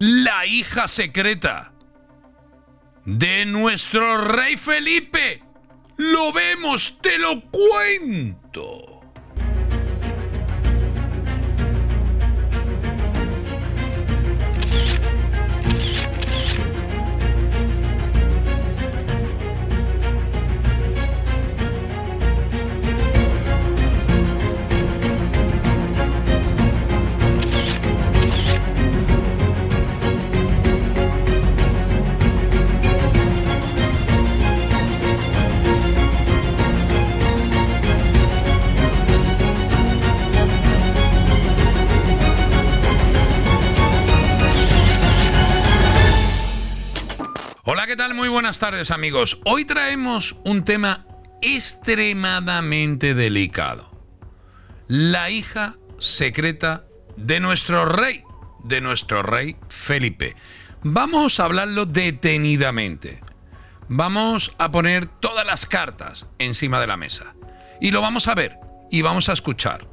la hija secreta de nuestro rey Felipe. Lo vemos, te lo cuento. Hola, ¿qué tal? Muy buenas tardes amigos. Hoy traemos un tema extremadamente delicado. La hija secreta de nuestro rey, de nuestro rey Felipe. Vamos a hablarlo detenidamente. Vamos a poner todas las cartas encima de la mesa. Y lo vamos a ver y vamos a escuchar.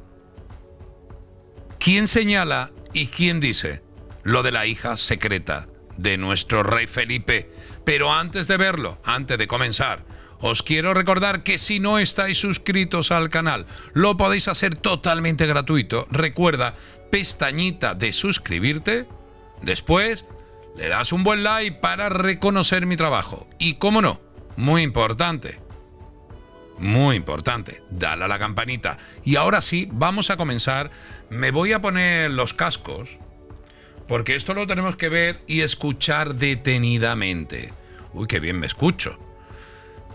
¿Quién señala y quién dice lo de la hija secreta de nuestro rey Felipe? Pero antes de verlo, antes de comenzar, os quiero recordar que si no estáis suscritos al canal, lo podéis hacer totalmente gratuito. Recuerda, pestañita de suscribirte. Después, le das un buen like para reconocer mi trabajo. Y cómo no, muy importante, muy importante, dale a la campanita. Y ahora sí, vamos a comenzar. Me voy a poner los cascos porque esto lo tenemos que ver y escuchar detenidamente. Uy, qué bien me escucho.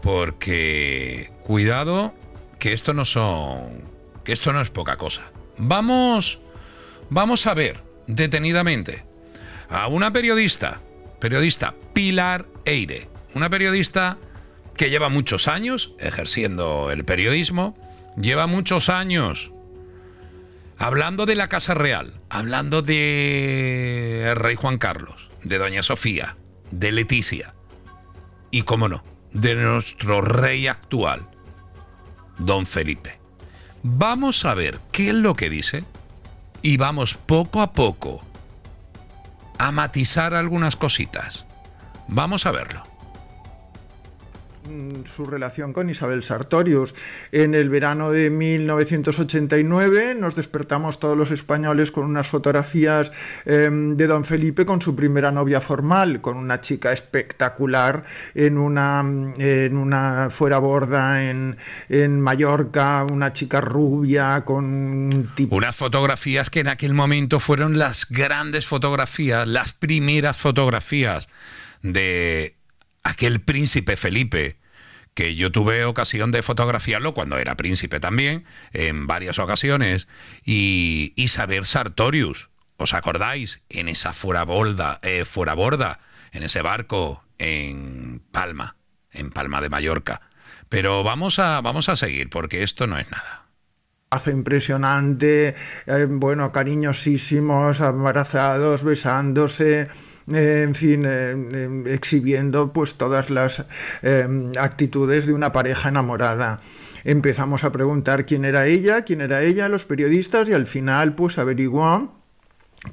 Porque cuidado que esto no son que esto no es poca cosa. Vamos vamos a ver detenidamente a una periodista, periodista Pilar Eire, una periodista que lleva muchos años ejerciendo el periodismo, lleva muchos años Hablando de la Casa Real, hablando de Rey Juan Carlos, de Doña Sofía, de Leticia y, cómo no, de nuestro rey actual, Don Felipe. Vamos a ver qué es lo que dice y vamos poco a poco a matizar algunas cositas. Vamos a verlo. Mm, su relación con Isabel Sartorius. En el verano de 1989 nos despertamos todos los españoles con unas fotografías em, de don Felipe con su primera novia formal, con una chica espectacular en una, en una fuera borda en, en Mallorca, una chica rubia con Unas fotografías que en aquel momento fueron las grandes fotografías, las primeras fotografías de aquel príncipe Felipe, que yo tuve ocasión de fotografiarlo cuando era príncipe también, en varias ocasiones, y Isabel Sartorius, ¿os acordáis? En esa fuera eh, borda, en ese barco en Palma, en Palma de Mallorca. Pero vamos a, vamos a seguir, porque esto no es nada Hace impresionante, eh, bueno, cariñosísimos, embarazados, besándose, en fin, eh, eh, exhibiendo pues todas las eh, actitudes de una pareja enamorada empezamos a preguntar quién era ella, quién era ella, los periodistas, y al final pues averiguó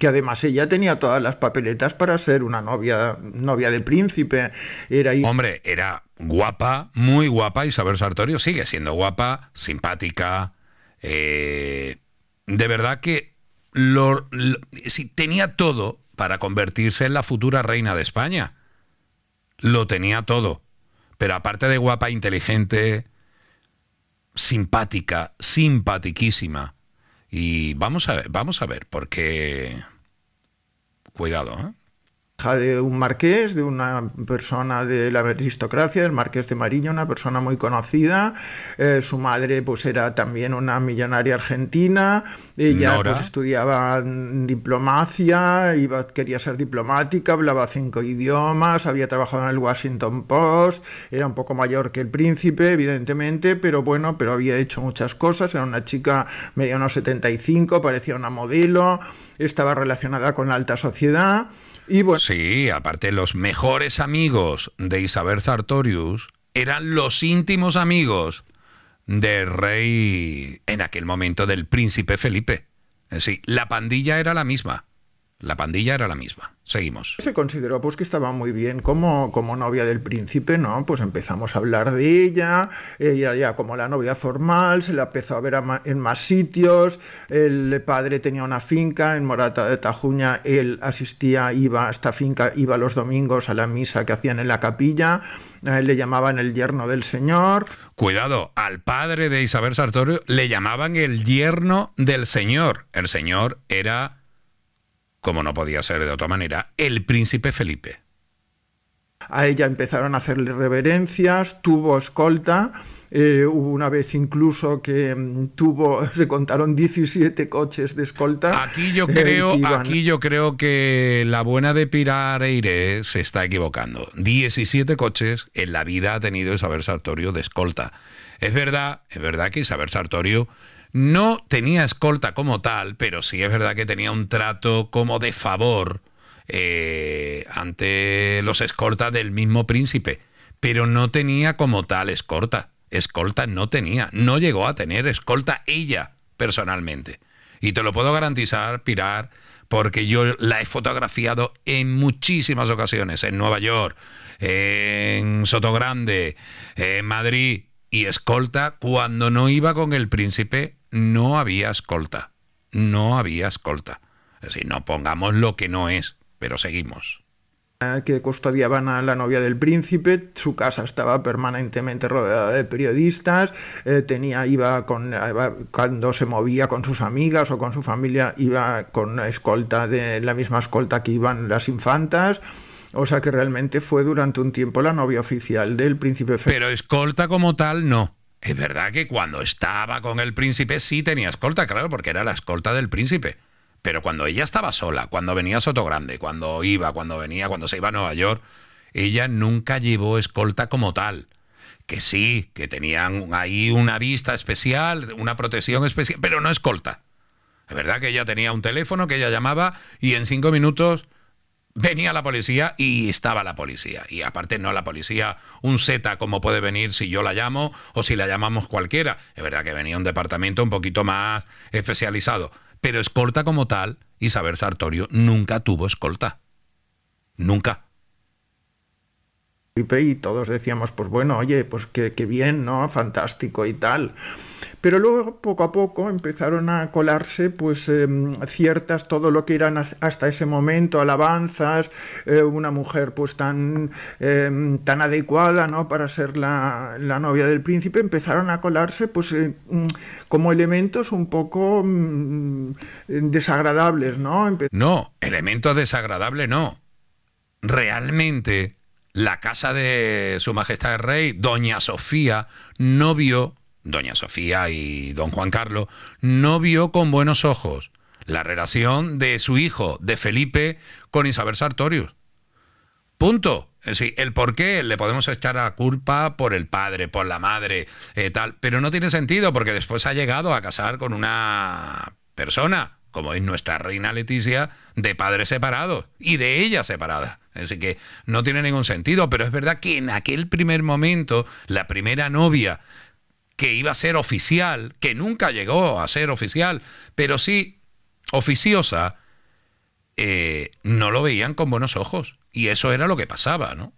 que además ella tenía todas las papeletas para ser una novia, novia de príncipe. Era Hombre, era guapa, muy guapa, y Isabel Sartorio sigue siendo guapa, simpática. de verdad que si tenía todo para convertirse en la futura reina de España. Lo tenía todo. Pero aparte de guapa, inteligente, simpática, simpatiquísima. Y vamos a ver, vamos a ver, porque... Cuidado, ¿eh? de un marqués, de una persona de la aristocracia, el marqués de Mariño, una persona muy conocida. Eh, su madre pues era también una millonaria argentina. Ella pues estudiaba diplomacia, iba, quería ser diplomática, hablaba cinco idiomas, había trabajado en el Washington Post, era un poco mayor que el príncipe, evidentemente, pero bueno, pero había hecho muchas cosas. Era una chica medio unos 75, parecía una modelo, estaba relacionada con la alta sociedad. Sí, aparte los mejores amigos de Isabel Sartorius eran los íntimos amigos del rey en aquel momento del príncipe Felipe. Sí, la pandilla era la misma. La pandilla era la misma. Seguimos. Se consideró pues que estaba muy bien como, como novia del príncipe, ¿no? Pues empezamos a hablar de ella, ella ya como la novia formal, se la empezó a ver en más sitios, el padre tenía una finca en Morata de Tajuña, él asistía, iba a esta finca, iba los domingos a la misa que hacían en la capilla, él le llamaban el yerno del señor. Cuidado, al padre de Isabel Sartorio le llamaban el yerno del señor. El señor era como no podía ser de otra manera, el príncipe Felipe. A ella empezaron a hacerle reverencias, tuvo escolta, eh, hubo una vez incluso que mm, tuvo, se contaron 17 coches de escolta. Aquí yo eh, creo, aquí yo creo que la buena de Pirareire se está equivocando. 17 coches en la vida ha tenido Isabel Sartorio de escolta. Es verdad, es verdad que Isabel Sartorio no tenía escolta como tal, pero sí es verdad que tenía un trato como de favor eh, ante los escoltas del mismo príncipe, pero no tenía como tal escolta. Escolta no tenía, no llegó a tener escolta ella personalmente. Y te lo puedo garantizar, Pirar, porque yo la he fotografiado en muchísimas ocasiones, en Nueva York, en Sotogrande, en Madrid, y escolta cuando no iba con el príncipe no había escolta. No había escolta. Si no pongamos lo que no es, pero seguimos. Ah, que custodiaban a la novia del príncipe, su casa estaba permanentemente rodeada de periodistas, eh, tenía, iba con, cuando se movía con sus amigas o con su familia, iba con escolta de la misma escolta que iban las infantas. O sea que realmente fue durante un tiempo la novia oficial del príncipe Pero escolta como tal, no. Es verdad que cuando estaba con el príncipe sí tenía escolta, claro, porque era la escolta del príncipe. Pero cuando ella estaba sola, cuando venía a Soto Grande, cuando iba, cuando venía, cuando se iba a Nueva York, ella nunca llevó escolta como tal. Que sí, que tenían ahí una vista especial, una protección especial, pero no escolta. Es verdad que ella tenía un teléfono que ella llamaba y en cinco minutos venía la policía y estaba la policía. Y aparte no la policía, un Z como puede venir si yo la llamo o si la llamamos cualquiera. Es verdad que venía un departamento un poquito más especializado. Pero escolta como tal, saber Sartorio nunca tuvo escolta. Nunca y todos decíamos, pues bueno, oye, pues qué, bien, ¿no? Fantástico y tal. Pero luego, poco a poco, empezaron a colarse, pues, em, ciertas, todo lo que eran hasta ese momento, alabanzas, eh, una mujer, pues, tan, em, tan adecuada, ¿no?, para ser la, la, novia del príncipe, empezaron a colarse, pues, eh, mm, como elementos un poco mm, desagradables, ¿no? no, elementos desagradables no. Realmente la casa de su majestad el rey, doña Sofía, no vio, doña Sofía y don Juan Carlos, no vio con buenos ojos la relación de su hijo, de Felipe, con Isabel Sartorius. Punto. decir, el por qué le podemos echar a culpa por el padre, por la madre, eh, tal, pero no tiene sentido porque después ha llegado a casar con una persona, como es nuestra reina Leticia, de padres separados y de ella separada. Así que no tiene ningún sentido, pero es verdad que en aquel primer momento, la primera novia que iba a ser oficial, que nunca llegó a ser oficial, pero sí oficiosa, eh, no lo veían con buenos ojos. Y eso era lo que pasaba, ¿no?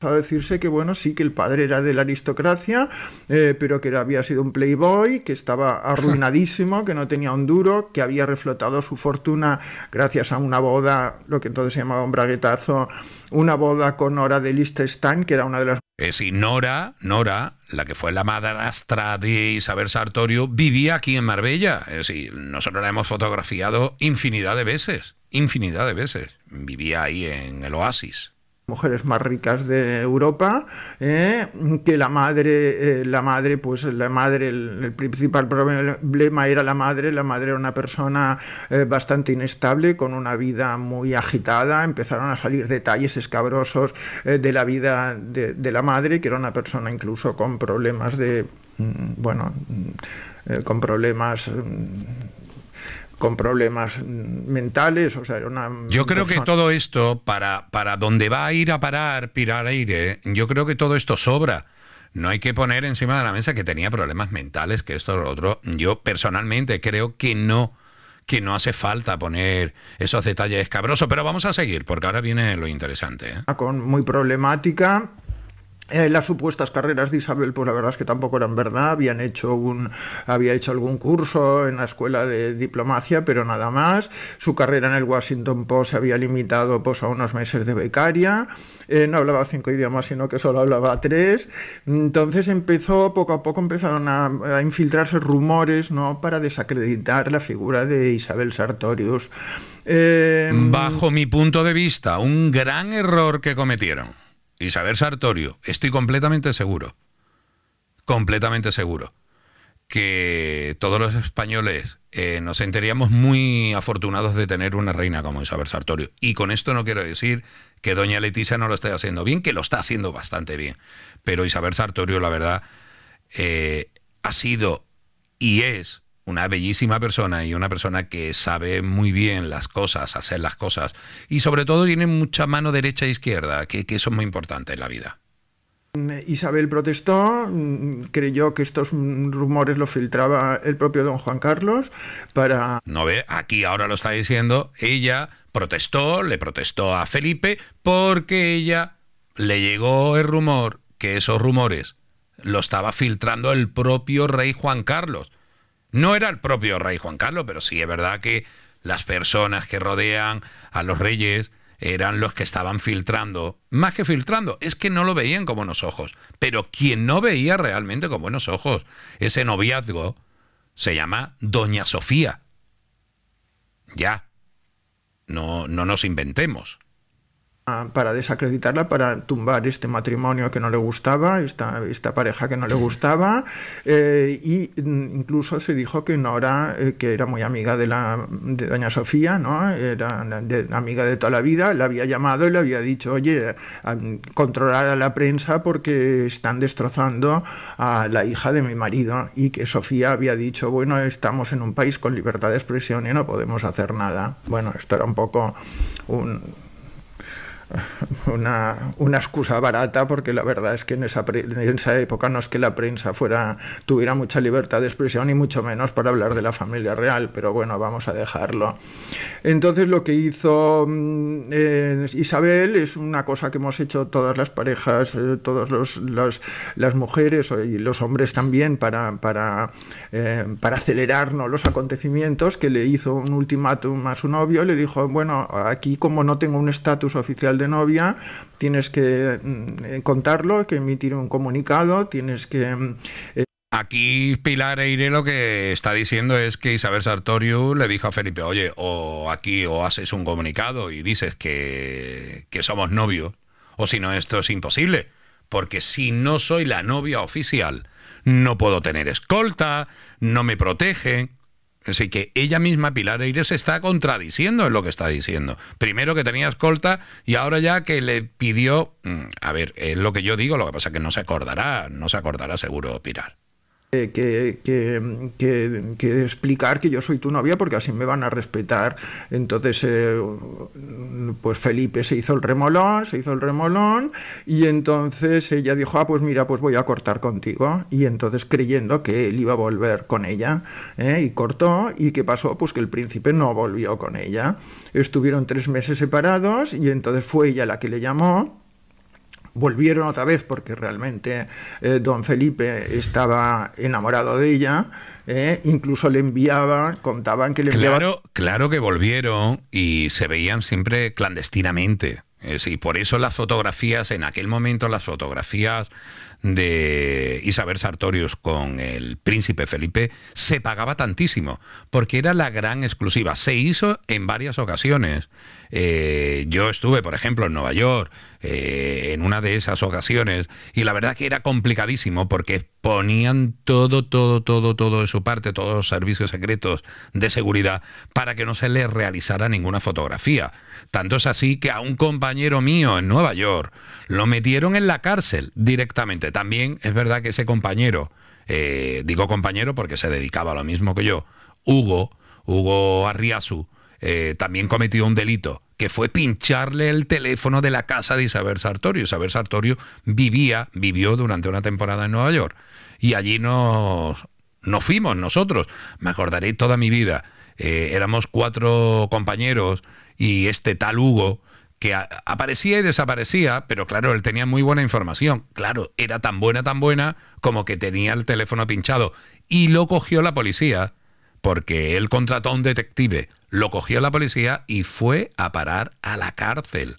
a decirse que bueno, sí que el padre era de la aristocracia, eh, pero que había sido un playboy, que estaba arruinadísimo, que no tenía un duro, que había reflotado su fortuna gracias a una boda, lo que entonces se llamaba un braguetazo, una boda con Nora de Liechtenstein, que era una de las... Es y Nora, Nora, la que fue la madrastra de Isabel Sartorio, vivía aquí en Marbella. Es decir, nosotros la hemos fotografiado infinidad de veces, infinidad de veces. Vivía ahí en el oasis mujeres más ricas de Europa, ¿eh? que la madre, eh, la madre, pues la madre, el, principal problema era la madre, la madre era una persona eh, bastante inestable, con una vida muy agitada, empezaron a salir detalles escabrosos de la vida de la madre, que era una persona incluso con problemas de, mm, bueno, mm, con problemas mm, con problemas mentales. O sea, una yo creo que todo esto, para, para donde va a ir a parar Pilar Aire, yo creo que todo esto sobra. No hay que poner encima de la mesa que tenía problemas mentales, que esto o lo otro. Yo personalmente creo que no que no hace falta poner esos detalles escabrosos, pero vamos a seguir, porque ahora viene lo interesante. ¿eh? Con muy problemática, eh, las supuestas carreras de Isabel, pues la verdad es que tampoco eran verdad, habían hecho un, había hecho algún curso en la escuela de diplomacia, pero nada más. Su carrera en el Washington Post se había limitado pues, a unos meses de becaria, eh, no hablaba cinco idiomas, sino que solo hablaba tres. Entonces empezó, poco a poco empezaron a, infiltrarse rumores ¿no? para desacreditar la figura de Isabel Sartorius. Em, Bajo mi punto de vista, un gran error que cometieron. Isabel Sartorio, estoy completamente seguro, completamente seguro, que todos los españoles eh, nos sentiríamos muy afortunados de tener una reina como Isabel Sartorio. Y con esto no quiero decir que doña Leticia no lo esté haciendo bien, que lo está haciendo bastante bien. Pero Isabel Sartorio, la verdad, eh, ha sido y es una bellísima persona y una persona que sabe muy bien las cosas, hacer las cosas. Y sobre todo tiene mucha mano derecha e izquierda, que, que eso es muy importante en la vida. Mm, Isabel protestó, mm, creyó que estos rumores los filtraba el propio don Juan Carlos para... No ve, aquí ahora lo está diciendo, ella protestó, le protestó a Felipe porque ella le llegó el rumor que esos rumores lo estaba filtrando el propio rey Juan Carlos. No era el propio rey Juan Carlos, pero sí es verdad que las personas que rodean a los reyes eran los que estaban filtrando, más que filtrando, es que no lo veían con buenos ojos, pero quien no veía realmente con buenos ojos ese noviazgo se llama Doña Sofía. Ya, no, no nos inventemos para desacreditarla, para tumbar este matrimonio que no le gustaba, esta, esta pareja que no le gustaba, eh, y mm, incluso se dijo que Nora, eh, que era muy amiga de, la, de doña Sofía, ¿no? era amiga de toda la vida, la había llamado y le había dicho, oye, controlar a la prensa porque están destrozando a la hija de mi marido, y que Sofía había dicho, bueno, estamos en un país con libertad de expresión y no podemos hacer nada. Bueno, esto era un poco un una, una, excusa barata, porque la verdad es que en esa, en esa época no es que la prensa fuera, tuviera mucha libertad de expresión y mucho menos para hablar de la familia real, pero bueno, vamos a dejarlo. Entonces lo que hizo mm, eh, Isabel es una cosa que hemos hecho todas las parejas, eh, todos todas los, las mujeres eh, y los hombres también para, para, para no los acontecimientos, que le hizo un ultimátum a su novio, le dijo, bueno, aquí como no tengo un estatus oficial de novia, tienes que mm, contarlo, que emitir un comunicado, tienes que... Mm, eh, aquí Pilar Eire lo que está diciendo es que Isabel Sartorio le dijo a Felipe, oye, o aquí o haces un comunicado y dices que, que somos novios, o si no, esto es imposible, porque si no soy la novia oficial, no puedo tener escolta, no me protegen. Así que ella misma, Pilar Aires, se está contradiciendo en lo que está diciendo. Primero que tenía escolta y ahora ya que le pidió... Mm, a ver, es lo que yo digo, lo que pasa es que no se acordará, no se acordará seguro Pilar que, explicar que yo soy tu novia porque así me van a respetar. Entonces, eh, pues Felipe se hizo el remolón, se hizo el remolón y entonces ella dijo, ah, pues mira, pues voy a cortar contigo. Y entonces creyendo que él iba a volver con ella ¿eh? y cortó y ¿qué pasó? Pues que el príncipe no volvió con ella. Estuvieron tres meses separados y entonces fue ella la que le llamó volvieron otra vez porque realmente eh, don Felipe estaba enamorado de ella, eh, incluso le enviaba, contaban que le enviaba... Claro, que volvieron y se veían siempre clandestinamente. y por eso las fotografías, en aquel momento las fotografías de Isabel Sartorius con el príncipe Felipe se pagaba tantísimo, porque era la gran exclusiva. Se hizo en varias ocasiones. Eh, yo estuve, por ejemplo, en Nueva York, eh, en una de esas ocasiones, y la verdad que era complicadísimo porque ponían todo, todo, todo, todo de su parte, todos los servicios secretos de seguridad, para que no se les realizara ninguna fotografía. Tanto es así que a un compañero mío en Nueva York lo metieron en la cárcel directamente también es verdad que ese compañero, eh, digo compañero porque se dedicaba a lo mismo que yo, Hugo, Hugo Arriasu eh, también cometió un delito, que fue pincharle el teléfono de la casa de Isabel Sartorio. Isabel Sartorio vivía, vivió durante una temporada en Nueva York. Y allí nos, fuimos nosotros. Me acordaré toda mi vida. Eh, éramos cuatro compañeros y este tal Hugo que aparecía y desaparecía, pero claro, él tenía muy buena información. Claro, era tan buena, tan buena, como que tenía el teléfono pinchado. Y lo cogió la policía, porque él contrató a un detective, lo cogió la policía y fue a parar a la cárcel.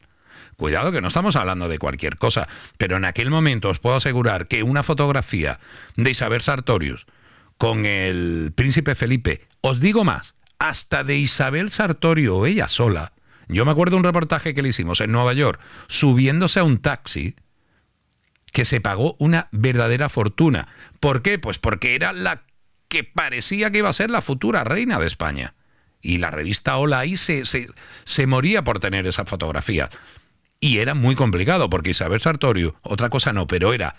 Cuidado que no estamos hablando de cualquier cosa, pero en aquel momento os puedo asegurar que una fotografía de Isabel Sartorius con el príncipe Felipe, os digo más, hasta de Isabel Sartorio ella sola, yo me acuerdo un reportaje que le hicimos en Nueva York, subiéndose a un taxi que se pagó una verdadera fortuna. ¿Por qué? Pues porque era la que parecía que iba a ser la futura reina de España. Y la revista Hola ahí se, se moría por tener esa fotografía. Y era muy complicado, porque Isabel Sartorio, otra cosa no, pero era,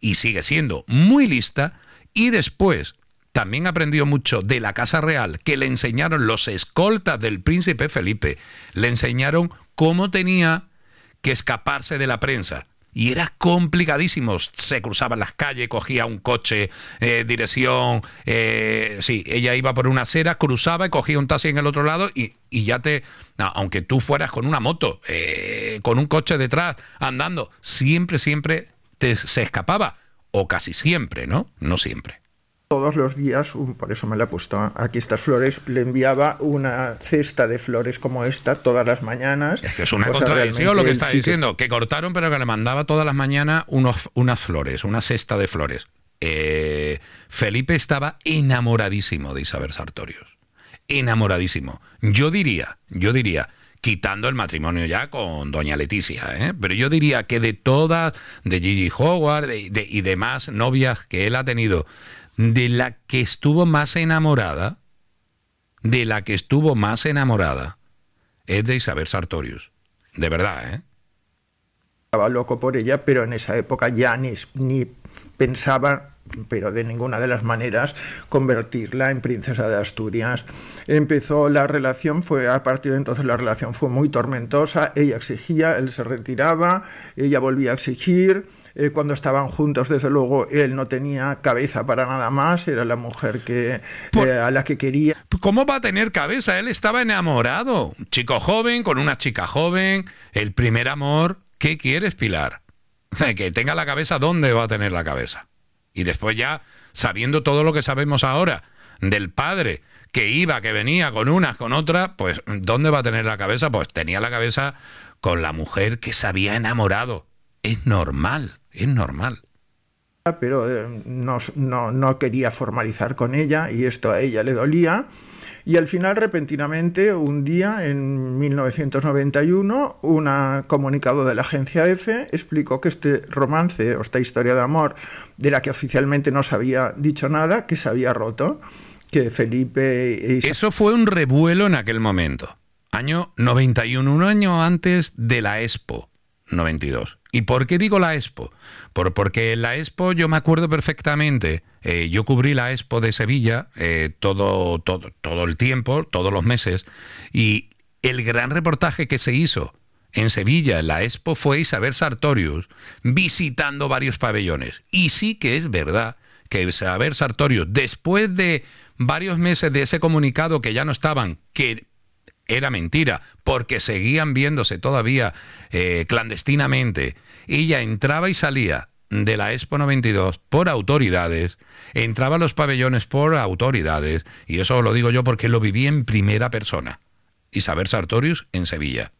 y sigue siendo, muy lista, y después también aprendió mucho de la Casa Real, que le enseñaron los escoltas del príncipe Felipe, le enseñaron cómo tenía que escaparse de la prensa. Y era complicadísimo. Se cruzaba las calles, cogía un coche, eh, dirección. Eh, sí, ella iba por una acera, cruzaba y cogía un taxi en el otro lado y, ya te. aunque tú fueras con una moto, eh, con un coche detrás, andando, siempre, siempre te, se escapaba. O casi siempre, ¿no? No siempre todos los días, uh, por eso me la he puesto ah, aquí estas flores, le enviaba una cesta de flores como esta todas las mañanas. Es que es una contradicción lo que está diciendo, que... cortaron pero que le mandaba todas las mañanas unos, unas flores, una cesta de flores. Eh, Felipe estaba enamoradísimo de Isabel Sartorius. Enamoradísimo. Yo diría, yo diría, quitando el matrimonio ya con doña Leticia, ¿eh? pero yo diría que de todas, de Gigi Howard de, de, y demás novias que él ha tenido, de la que estuvo más enamorada, de la que estuvo más enamorada, es de Isabel Sartorius. De verdad, ¿eh? Estaba loco por ella, pero en esa época ya ni, ni pensaba pero de ninguna de las maneras convertirla en princesa de Asturias. Empezó la relación, fue a partir de entonces la relación fue muy tormentosa, ella exigía, él se retiraba, ella volvía a exigir, eh, cuando estaban juntos, desde luego, él no tenía cabeza para nada más, era la mujer que, eh, a la que quería. ¿Cómo va a tener cabeza? Él estaba enamorado, chico joven, con una chica joven, el primer amor. ¿Qué quieres, Pilar? que tenga la cabeza, ¿dónde va a tener la cabeza? Y después ya, sabiendo todo lo que sabemos ahora del padre, que iba, que venía con unas, con otras, pues ¿dónde va a tener la cabeza? Pues tenía la cabeza con la mujer que se había enamorado. Es normal. Es normal. Ah, pero eh, no, quería formalizar con ella y esto a ella le dolía. Y al final, repentinamente, un día, en 1991, un comunicado de la agencia EFE explicó que este romance o esta historia de amor, de la que oficialmente no se había dicho nada, que se había roto, que Felipe... Eso fue un revuelo en aquel momento, año 91, un año antes de la Expo. 92. ¿Y por qué digo la Expo? Por, porque la Expo yo me acuerdo perfectamente. Eh, yo cubrí la Expo de Sevilla eh, todo, todo, todo el tiempo, todos los meses, y el gran reportaje que se hizo en Sevilla, en la Expo, fue Isabel Sartorius visitando varios pabellones. Y sí que es verdad que Isabel Sartorius, después de varios meses de ese comunicado que ya no estaban, que era mentira, porque seguían viéndose todavía clandestinamente, eh, clandestinamente. Ella entraba y salía de la Expo 92 por autoridades, entraba a los pabellones por autoridades, y eso lo digo yo porque lo viví en primera persona. Isabel Sartorius en Sevilla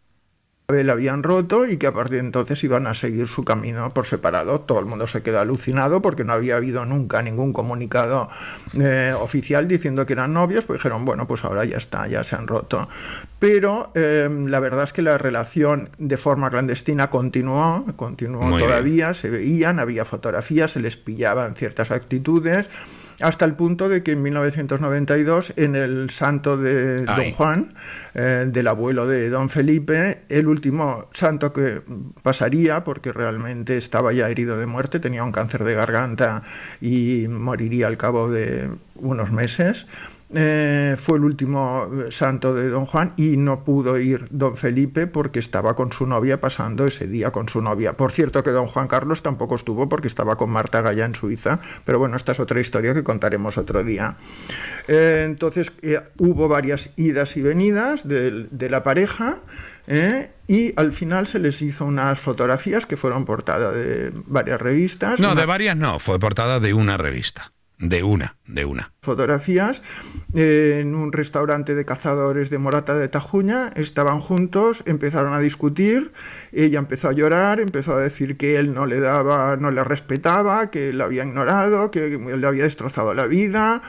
la habían roto y que a partir de entonces iban a seguir su camino por separado. Todo el mundo se quedó alucinado porque no había habido nunca ningún comunicado eh, oficial diciendo que eran novios, pues dijeron, bueno, pues ahora ya está, ya se han roto. Pero em, la verdad es que la relación de forma clandestina continuó, continuó todavía, se veían, había fotografías, se les pillaban ciertas actitudes hasta el punto de que en 1992, en el santo de Don Juan, eh, del abuelo de Don Felipe, el último santo que pasaría, porque realmente estaba ya herido de muerte, tenía un cáncer de garganta y moriría al cabo de unos meses, eh, fue el último eh, santo de don Juan y no pudo ir don Felipe porque estaba con su novia pasando ese día con su novia. Por cierto que don Juan Carlos tampoco estuvo porque estaba con Marta Gaya en Suiza, pero bueno, esta es otra historia que contaremos otro día. Eh, entonces hubo varias idas y venidas de, la pareja. y al final se les hizo unas fotografías que fueron portadas de varias revistas. No, de varias no, fue portada de una revista. De una, de una. Fotografías eh, en un restaurante de cazadores de Morata de Tajuña, estaban juntos, empezaron a discutir, ella empezó a llorar, empezó a decir que él no le daba, no la respetaba, que la había ignorado, que le había destrozado la vida,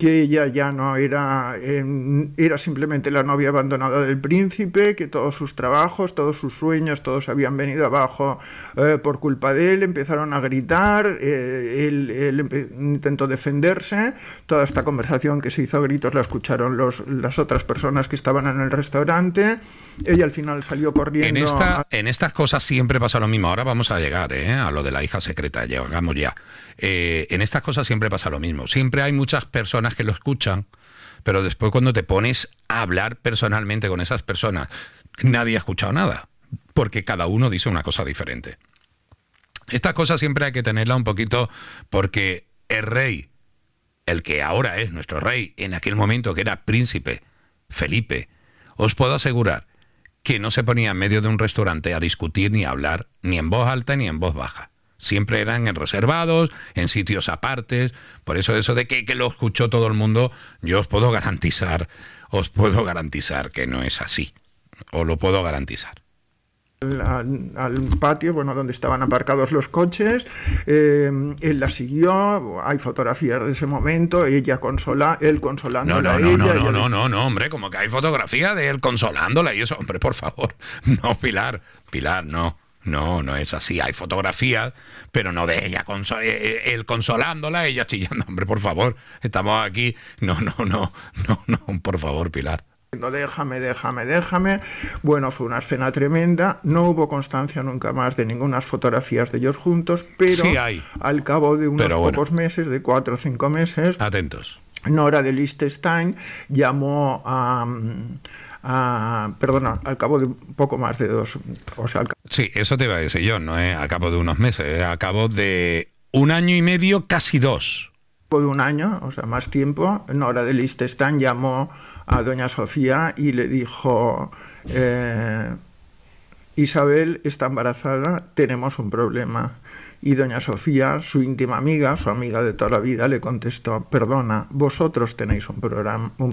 que ella ya no era, em, era simplemente la novia abandonada del príncipe, que todos sus trabajos, todos sus sueños, todos habían venido abajo eh, por culpa de él, empezaron a gritar, eh, él, intentó defenderse, toda esta conversación que se hizo a gritos la escucharon los, las otras personas que estaban en el restaurante, ella al final salió corriendo. En, esta, en estas cosas siempre pasa lo mismo, ahora vamos a llegar eh, a lo de la hija secreta, llegamos ya. en estas cosas siempre pasa lo mismo, siempre hay muchas personas que lo escuchan, pero después cuando te pones a hablar personalmente con esas personas, nadie ha escuchado nada, porque cada uno dice una cosa diferente. Esta cosa siempre hay que tenerla un poquito porque el rey, el que ahora es nuestro rey, en aquel momento que era príncipe, Felipe, os puedo asegurar que no se ponía en medio de un restaurante a discutir ni a hablar, ni en voz alta ni en voz baja siempre eran en reservados, en sitios apartes. Por eso eso de que, lo escuchó todo el mundo, yo os puedo garantizar, os puedo garantizar que no es así. Os lo puedo garantizar. Al, patio, bueno, donde estaban aparcados los coches. Eh, él la siguió, hay fotografías de ese momento, ella consola, él consolándola no, no, ella. No, no, no, no, no, hombre, como que hay fotografía de él consolándola y eso, hombre, por favor. No, Pilar, Pilar, no. No, no es así. Hay fotografías, pero no de ella eh, eh, él consolándola, ella chillando. Hombre, por favor, estamos aquí. No, no, no, no, no, por favor, Pilar. No, déjame, déjame, déjame. Bueno, fue una escena tremenda. No hubo constancia nunca más de ninguna fotografías de ellos juntos, pero al cabo de unos pocos meses, de cuatro o cinco meses, atentos. Nora de Liechtenstein llamó a. Ah, perdona, al cabo de poco más de dos, o sea, Sí, eso te iba a decir yo, no eh, al cabo de unos meses, eh, al cabo de un año y medio, casi dos. Por un año, o sea, más tiempo, Nora de Liechtenstein llamó a doña Sofía y le dijo, eh, Isabel está embarazada, tenemos un problema. Y doña Sofía, su íntima amiga, su amiga de toda la vida, le contestó, perdona, vosotros tenéis un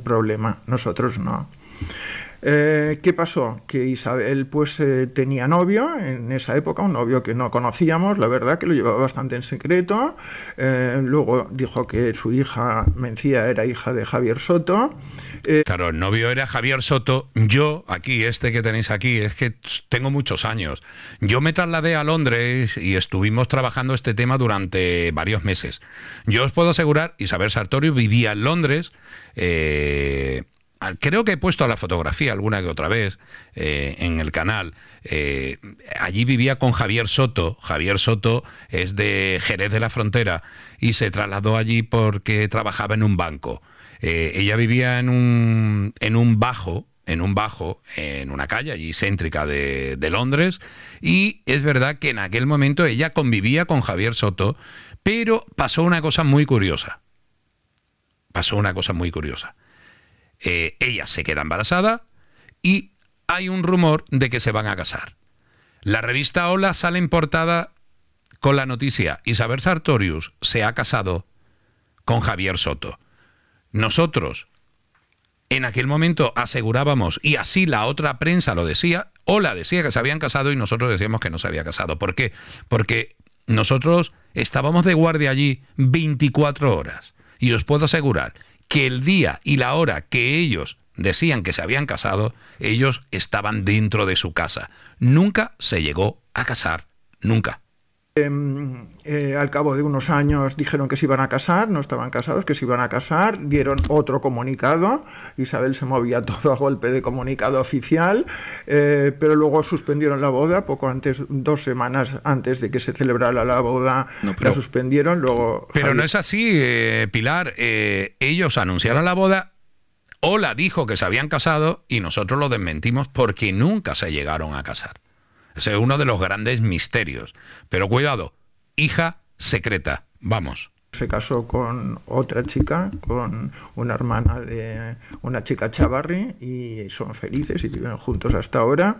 problema, nosotros no. Eh, ¿Qué pasó? Que Isabel pues eh, tenía novio en esa época, un novio que no conocíamos, la verdad que lo llevaba bastante en secreto. Eh, luego dijo que su hija Mencía era hija de Javier Soto. Claro, el novio era Javier Soto. Yo, aquí, este que tenéis aquí, es que tengo muchos años. Yo me trasladé a Londres y estuvimos trabajando este tema durante varios meses. Yo os puedo asegurar, Isabel Sartorio vivía en Londres creo que he puesto la fotografía alguna que otra vez eh, en el canal. Eh, allí vivía con Javier Soto. Javier Soto es de Jerez de la Frontera y se trasladó allí porque trabajaba en un banco. Eh, ella vivía en un, en un bajo, en un bajo, en una calle allí céntrica de Londres. Y es verdad que en aquel momento ella convivía con Javier Soto, pero pasó una cosa muy curiosa. Pasó una cosa muy curiosa eh, ella se queda embarazada y hay un rumor de que se van a casar. La revista Hola sale en portada con la noticia Isabel Sartorius se ha casado con Javier Soto. Nosotros en aquel momento asegurábamos, y así la otra prensa lo decía, Hola decía que se habían casado y nosotros decíamos que no se había casado. ¿Por qué? Porque nosotros estábamos de guardia allí 24 horas. Y os puedo asegurar que el día y la hora que ellos decían que se habían casado, ellos estaban dentro de su casa. Nunca se llegó a casar, nunca. Eh, al cabo de unos años dijeron que se iban a casar, no estaban casados, que se iban a casar, dieron otro comunicado, Isabel se movía todo a golpe de comunicado oficial, eh, pero luego suspendieron la boda, poco antes, dos semanas antes de que se celebrara la boda, no, la suspendieron, luego... Pero no es así, eh, Pilar, ellos anunciaron la boda, Ola dijo que se habían casado y nosotros lo desmentimos porque nunca se llegaron a casar es uno de los grandes misterios. Pero cuidado, hija secreta. Vamos. Se casó con otra chica, con una hermana de una chica chavarri, y son felices y viven juntos hasta ahora.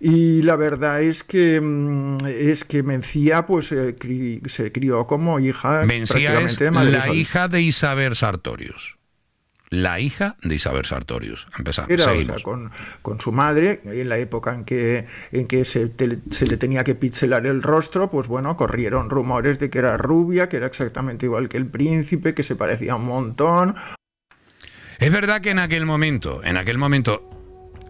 Y la verdad es que mm, es que Mencía pues eh, se, crió como hija prácticamente de la hija de Isabel Sartorius la hija de Isabel Sartorius. Era, con, su madre, en la época en que, en que se, le tenía que pixelar el rostro, pues bueno, corrieron rumores de que era rubia, que era exactamente igual que el príncipe, que se parecía un montón. Es verdad que en aquel momento, en aquel momento,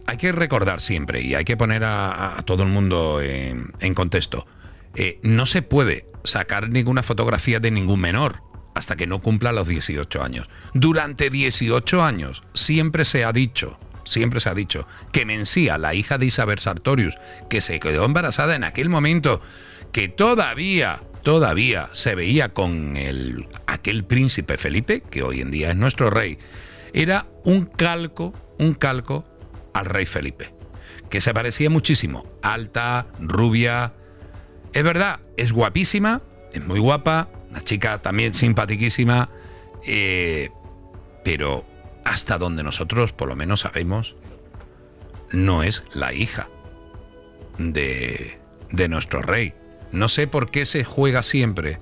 hay que recordar siempre y hay que poner a, todo el mundo en, contexto. Eh, no se puede sacar ninguna fotografía de ningún menor hasta que no cumpla los 18 años. Durante 18 años siempre se ha dicho, siempre se ha dicho, que Mencía, la hija de Isabel Sartorius, que se quedó embarazada en aquel momento, que todavía, todavía se veía con el, aquel príncipe Felipe, que hoy en día es nuestro rey, era un calco, un calco al rey Felipe, que se parecía muchísimo, alta, rubia, es verdad, es guapísima, es muy guapa, una chica también simpaticísima, eh, pero hasta donde nosotros por lo menos sabemos, no es la hija de, de nuestro rey. No sé por qué se juega siempre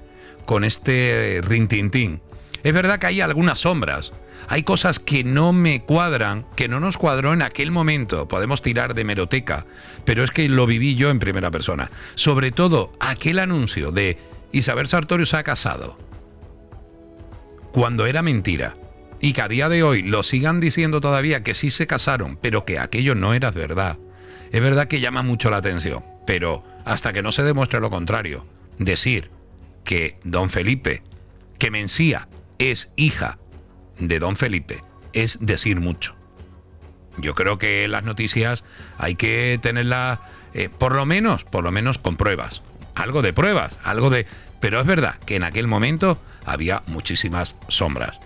con este rintintín. Es verdad que hay algunas sombras, hay cosas que no me cuadran, que no nos cuadró en aquel momento. Podemos tirar de meroteca, pero es que lo viví yo en primera persona. Sobre todo aquel anuncio de Isabel Sartorio se ha casado. Cuando era mentira. Y que a día de hoy lo sigan diciendo todavía que sí se casaron, pero que aquello no era verdad. Es verdad que llama mucho la atención, pero hasta que no se demuestre lo contrario, decir que don Felipe, que Mencía es hija de don Felipe, es decir mucho. Yo creo que las noticias hay que tenerlas, eh, por lo menos, por lo menos con pruebas algo de pruebas, algo de... Pero es verdad que en aquel momento había muchísimas sombras.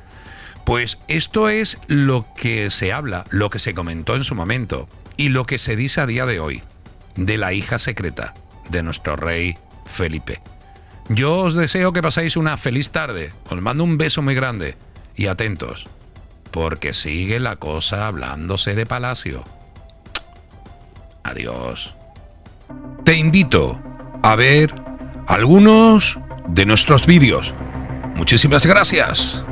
Pues esto es lo que se habla, lo que se comentó en su momento y lo que se dice a día de hoy de la hija secreta de nuestro rey Felipe. Yo os deseo que paséis una feliz tarde, os mando un beso muy grande y atentos, porque sigue la cosa hablándose de palacio. Adiós. Te invito a ver algunos de nuestros vídeos. Muchísimas gracias.